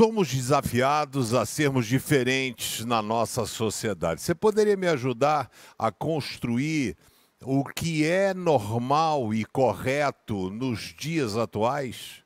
somos desafiados a sermos diferentes na nossa sociedade. Você poderia me ajudar a construir o que é normal e correto nos dias atuais?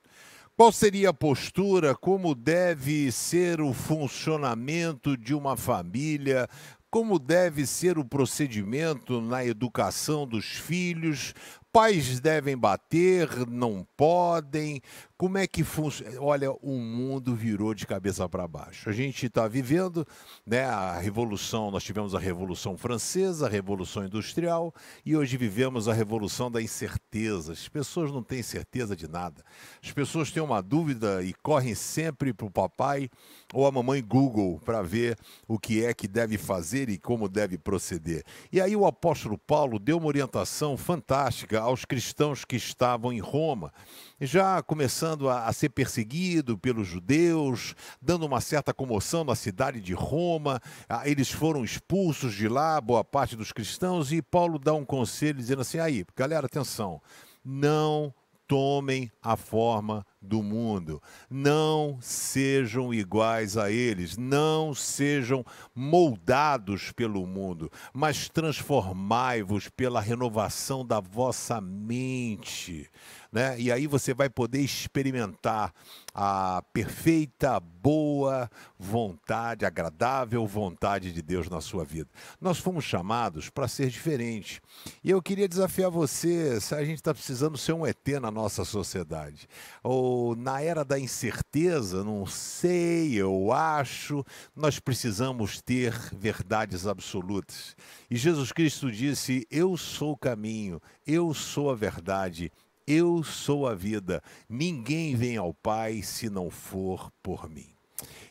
Qual seria a postura? Como deve ser o funcionamento de uma família? Como deve ser o procedimento na educação dos filhos? Pais devem bater, não podem. Como é que funciona? Olha, o mundo virou de cabeça para baixo. A gente está vivendo né, a revolução, nós tivemos a Revolução Francesa, a Revolução Industrial e hoje vivemos a Revolução da Incerteza. As pessoas não têm certeza de nada. As pessoas têm uma dúvida e correm sempre para o papai ou a mamãe Google para ver o que é que deve fazer e como deve proceder. E aí o apóstolo Paulo deu uma orientação fantástica aos cristãos que estavam em Roma. Já começando começando a, a ser perseguido pelos judeus, dando uma certa comoção na cidade de Roma. Ah, eles foram expulsos de lá, boa parte dos cristãos, e Paulo dá um conselho dizendo assim: aí, galera, atenção, não tomem a forma do mundo. Não sejam iguais a eles, não sejam moldados pelo mundo, mas transformai-vos pela renovação da vossa mente. Né? E aí você vai poder experimentar a perfeita, boa vontade, agradável vontade de Deus na sua vida. Nós fomos chamados para ser diferente. E eu queria desafiar você, se a gente está precisando ser um ET na nossa sociedade, ou na era da incerteza, não sei, eu acho, nós precisamos ter verdades absolutas. E Jesus Cristo disse: Eu sou o caminho, eu sou a verdade, eu sou a vida. Ninguém vem ao Pai se não for por mim.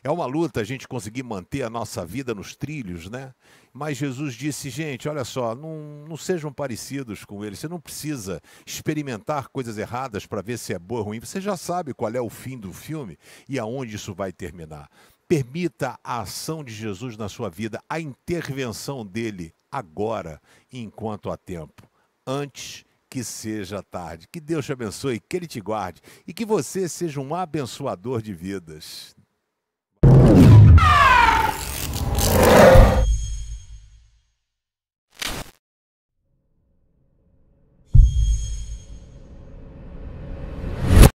É uma luta a gente conseguir manter a nossa vida nos trilhos, né? Mas Jesus disse, gente, olha só, não, não sejam parecidos com ele. Você não precisa experimentar coisas erradas para ver se é boa ou ruim. Você já sabe qual é o fim do filme e aonde isso vai terminar. Permita a ação de Jesus na sua vida, a intervenção dele agora, enquanto há tempo. Antes que seja tarde. Que Deus te abençoe, que Ele te guarde e que você seja um abençoador de vidas.